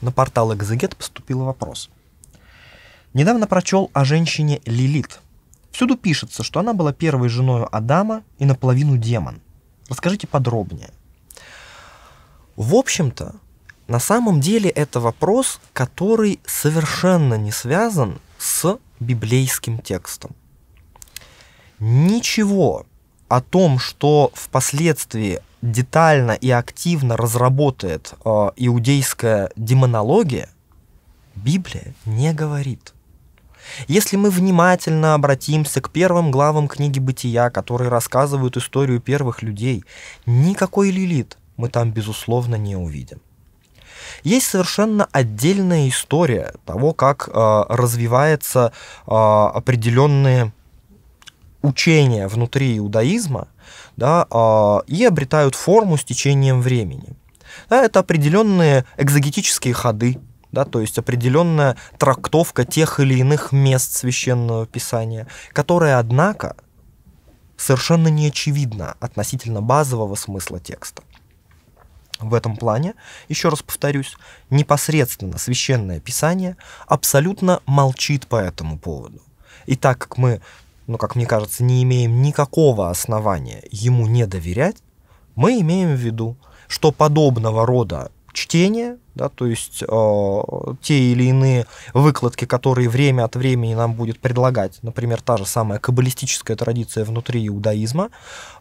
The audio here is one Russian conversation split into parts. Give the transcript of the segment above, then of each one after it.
на портал Экзегет поступил вопрос. Недавно прочел о женщине Лилит. Всюду пишется, что она была первой женой Адама и наполовину демон. Расскажите подробнее. В общем-то, на самом деле это вопрос, который совершенно не связан с библейским текстом. Ничего о том, что впоследствии детально и активно разработает э, иудейская демонология, Библия не говорит. Если мы внимательно обратимся к первым главам книги «Бытия», которые рассказывают историю первых людей, никакой Лилит мы там, безусловно, не увидим. Есть совершенно отдельная история того, как э, развиваются э, определенные учения внутри иудаизма да, а, и обретают форму с течением времени. Да, это определенные экзогетические ходы, да, то есть определенная трактовка тех или иных мест священного писания, которая, однако, совершенно не очевидна относительно базового смысла текста. В этом плане, еще раз повторюсь, непосредственно священное писание абсолютно молчит по этому поводу. И так как мы ну, как мне кажется, не имеем никакого основания ему не доверять, мы имеем в виду, что подобного рода чтение, да, то есть э, те или иные выкладки, которые время от времени нам будет предлагать, например, та же самая каббалистическая традиция внутри иудаизма,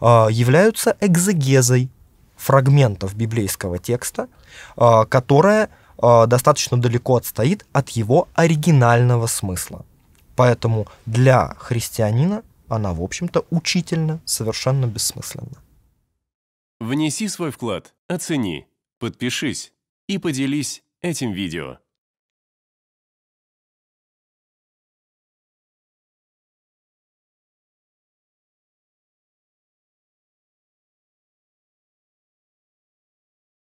э, являются экзегезой фрагментов библейского текста, э, которая э, достаточно далеко отстоит от его оригинального смысла. Поэтому для христианина она, в общем-то, учительно, совершенно бессмысленна. Внеси свой вклад, оцени, подпишись и поделись этим видео.